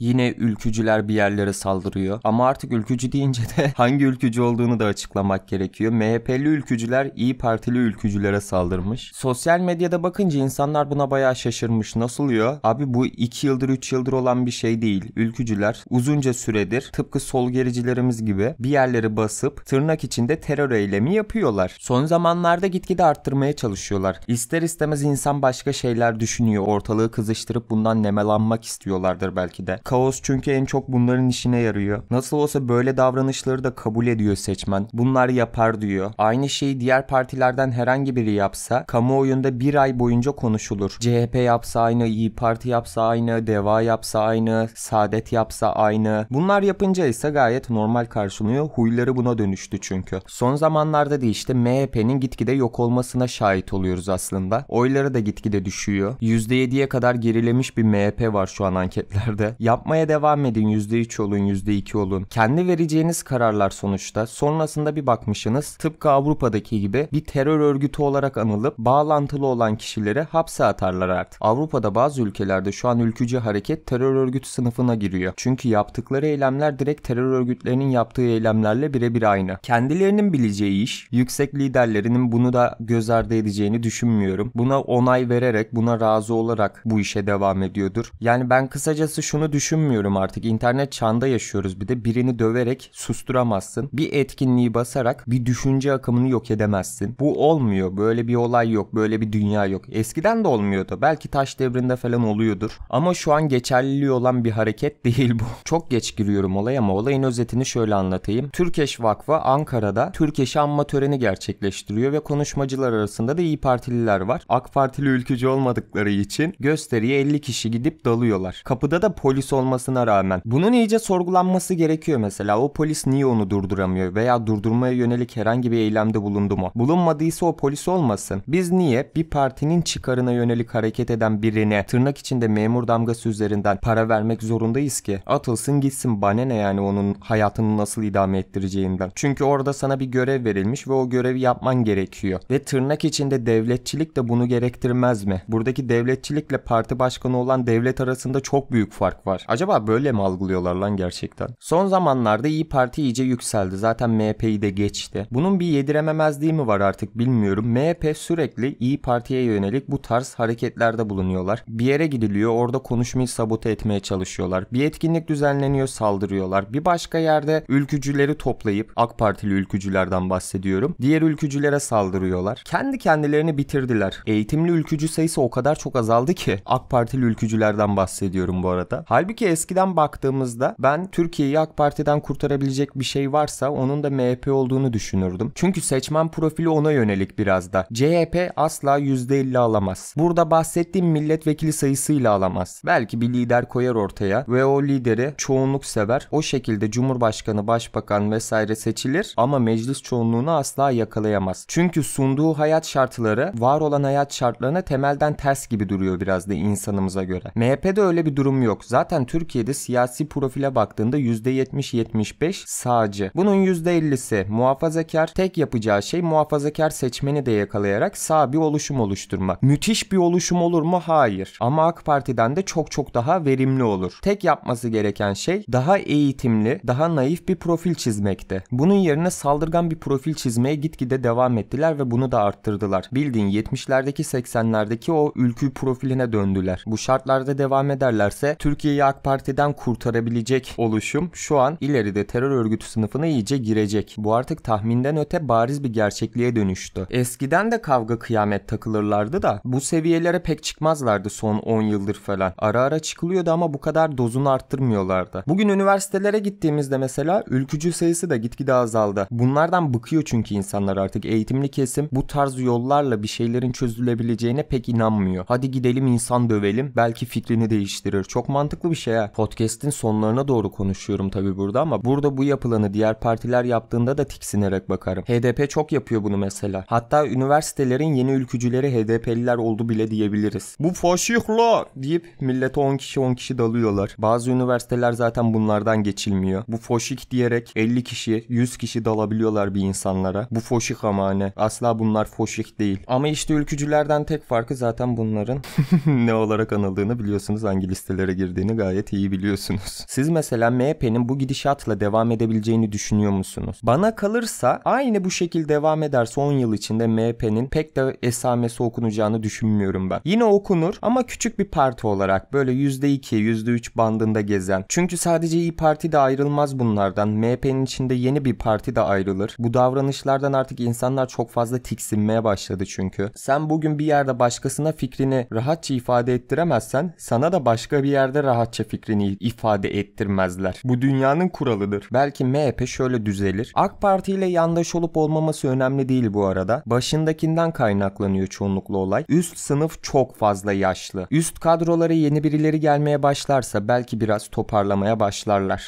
Yine ülkücüler bir yerlere saldırıyor. Ama artık ülkücü deyince de hangi ülkücü olduğunu da açıklamak gerekiyor. MHP'li ülkücüler İyi Partili ülkücülere saldırmış. Sosyal medyada bakınca insanlar buna bayağı şaşırmış. Nasıl ya? Abi bu 2 yıldır 3 yıldır olan bir şey değil. Ülkücüler uzunca süredir tıpkı sol gericilerimiz gibi bir yerleri basıp tırnak içinde terör eylemi yapıyorlar. Son zamanlarda gitgide arttırmaya çalışıyorlar. İster istemez insan başka şeyler düşünüyor. Ortalığı kızıştırıp bundan nemelanmak istiyorlardır belki de. Kaos çünkü en çok bunların işine yarıyor. Nasıl olsa böyle davranışları da kabul ediyor seçmen. Bunlar yapar diyor. Aynı şeyi diğer partilerden herhangi biri yapsa kamuoyunda bir ay boyunca konuşulur. CHP yapsa aynı, İyi Parti yapsa aynı, Deva yapsa aynı, Saadet yapsa aynı. Bunlar yapınca ise gayet normal karşılıyor. Huyları buna dönüştü çünkü. Son zamanlarda da işte MHP'nin gitgide yok olmasına şahit oluyoruz aslında. Oyları da gitgide düşüyor. %7'ye kadar gerilemiş bir MHP var şu an anketlerde. Yap Yapmaya devam edin %3 olun %2 olun. Kendi vereceğiniz kararlar sonuçta sonrasında bir bakmışsınız tıpkı Avrupa'daki gibi bir terör örgütü olarak anılıp bağlantılı olan kişileri hapse atarlar artık. Avrupa'da bazı ülkelerde şu an ülkücü hareket terör örgütü sınıfına giriyor. Çünkü yaptıkları eylemler direkt terör örgütlerinin yaptığı eylemlerle birebir aynı. Kendilerinin bileceği iş yüksek liderlerinin bunu da göz ardı edeceğini düşünmüyorum. Buna onay vererek buna razı olarak bu işe devam ediyordur. Yani ben kısacası şunu düşünüyorum düşünmüyorum artık. İnternet çağında yaşıyoruz bir de. Birini döverek susturamazsın. Bir etkinliği basarak bir düşünce akımını yok edemezsin. Bu olmuyor. Böyle bir olay yok. Böyle bir dünya yok. Eskiden de olmuyordu. Belki taş devrinde falan oluyordur. Ama şu an geçerliliği olan bir hareket değil bu. Çok geç giriyorum olaya ama olayın özetini şöyle anlatayım. Türkeş Vakfı Ankara'da Türkeş'i anma töreni gerçekleştiriyor ve konuşmacılar arasında da iyi Partililer var. AK Partili ülkücü olmadıkları için gösteriye 50 kişi gidip dalıyorlar. Kapıda da polis polis olmasına rağmen. Bunun iyice sorgulanması gerekiyor mesela. O polis niye onu durduramıyor veya durdurmaya yönelik herhangi bir eylemde bulundu mu? Bulunmadıysa o polis olmasın. Biz niye bir partinin çıkarına yönelik hareket eden birine tırnak içinde memur damgası üzerinden para vermek zorundayız ki? Atılsın gitsin bana ne yani onun hayatını nasıl idame ettireceğinden. Çünkü orada sana bir görev verilmiş ve o görevi yapman gerekiyor. Ve tırnak içinde devletçilik de bunu gerektirmez mi? Buradaki devletçilikle parti başkanı olan devlet arasında çok büyük fark var var. Acaba böyle mi algılıyorlar lan gerçekten? Son zamanlarda İyi Parti iyice yükseldi. Zaten MHP'yi de geçti. Bunun bir yedirememezliği mi var artık bilmiyorum. MHP sürekli İyi Parti'ye yönelik bu tarz hareketlerde bulunuyorlar. Bir yere gidiliyor, orada konuşmayı sabote etmeye çalışıyorlar. Bir etkinlik düzenleniyor, saldırıyorlar. Bir başka yerde ülkücüleri toplayıp AK Partili ülkücülerden bahsediyorum. Diğer ülkücülere saldırıyorlar. Kendi kendilerini bitirdiler. Eğitimli ülkücü sayısı o kadar çok azaldı ki AK Partili ülkücülerden bahsediyorum bu arada. Halbuki Halbuki eskiden baktığımızda ben Türkiye'yi AK Parti'den kurtarabilecek bir şey varsa onun da MHP olduğunu düşünürdüm. Çünkü seçmen profili ona yönelik biraz da. CHP asla %50 alamaz. Burada bahsettiğim milletvekili sayısıyla alamaz. Belki bir lider koyar ortaya ve o lideri çoğunluk sever. O şekilde Cumhurbaşkanı, Başbakan vesaire seçilir ama meclis çoğunluğunu asla yakalayamaz. Çünkü sunduğu hayat şartları var olan hayat şartlarına temelden ters gibi duruyor biraz da insanımıza göre. MHP'de öyle bir durum yok. Zaten Zaten Türkiye'de siyasi profile baktığında %70-75 sağcı. Bunun %50'si muhafazakar. Tek yapacağı şey muhafazakar seçmeni de yakalayarak sağ bir oluşum oluşturmak. Müthiş bir oluşum olur mu? Hayır. Ama AK Parti'den de çok çok daha verimli olur. Tek yapması gereken şey daha eğitimli, daha naif bir profil çizmekti. Bunun yerine saldırgan bir profil çizmeye gitgide devam ettiler ve bunu da arttırdılar. Bildiğin 70'lerdeki 80'lerdeki o ülkü profiline döndüler. Bu şartlarda devam ederlerse Türkiye'yi AK Parti'den kurtarabilecek oluşum şu an ileride terör örgütü sınıfına iyice girecek. Bu artık tahminden öte bariz bir gerçekliğe dönüştü. Eskiden de kavga kıyamet takılırlardı da bu seviyelere pek çıkmazlardı son 10 yıldır falan. Ara ara çıkılıyordu ama bu kadar dozunu arttırmıyorlardı. Bugün üniversitelere gittiğimizde mesela ülkücü sayısı da gitgide azaldı. Bunlardan bıkıyor çünkü insanlar artık eğitimli kesim bu tarz yollarla bir şeylerin çözülebileceğine pek inanmıyor. Hadi gidelim insan dövelim belki fikrini değiştirir. Çok mantıklı bir şeye podcast'in sonlarına doğru konuşuyorum tabii burada ama burada bu yapılanı diğer partiler yaptığında da tiksinerek bakarım. HDP çok yapıyor bunu mesela. Hatta üniversitelerin yeni ülkücüleri HDP'liler oldu bile diyebiliriz. Bu faşihla deyip millete 10 kişi 10 kişi dalıyorlar. Bazı üniversiteler zaten bunlardan geçilmiyor. Bu foşik diyerek 50 kişi 100 kişi dalabiliyorlar bir insanlara. Bu foşik ama hani asla bunlar foşik değil. Ama işte ülkücülerden tek farkı zaten bunların ne olarak anıldığını biliyorsunuz hangi listelere girdiğini galiba gayet iyi biliyorsunuz. Siz mesela MHP'nin bu gidişatla devam edebileceğini düşünüyor musunuz? Bana kalırsa aynı bu şekilde devam ederse 10 yıl içinde MHP'nin pek de esamesi okunacağını düşünmüyorum ben. Yine okunur ama küçük bir parti olarak böyle %2, %3 bandında gezen. Çünkü sadece İyi Parti de ayrılmaz bunlardan. MHP'nin içinde yeni bir parti de ayrılır. Bu davranışlardan artık insanlar çok fazla tiksinmeye başladı çünkü. Sen bugün bir yerde başkasına fikrini rahatça ifade ettiremezsen sana da başka bir yerde rahat Fenerbahçe fikrini ifade ettirmezler. Bu dünyanın kuralıdır. Belki MHP şöyle düzelir. AK Parti ile yandaş olup olmaması önemli değil bu arada. Başındakinden kaynaklanıyor çoğunlukla olay. Üst sınıf çok fazla yaşlı. Üst kadrolara yeni birileri gelmeye başlarsa belki biraz toparlamaya başlarlar.